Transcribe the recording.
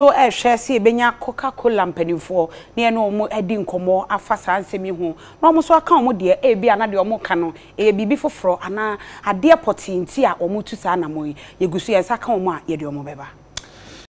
so ɛhwɛ eh, sɛ yɛbɛnya coca cola mpanimfoɔ na yɛne ɔmo adi eh, nkɔmmɔ afa saa nsɛm yi ho na ɔmo nso aka ɔmo deɛ ebi eh, ana deɛ ɔmo ka no ɛyɛ biribi foforɔ anaa adeɛ pɔtee nti a ɔmo tu saa anamɔ yi yɛgu so yɛn nsa ka ɔmo a yɛde ɔmo bɛba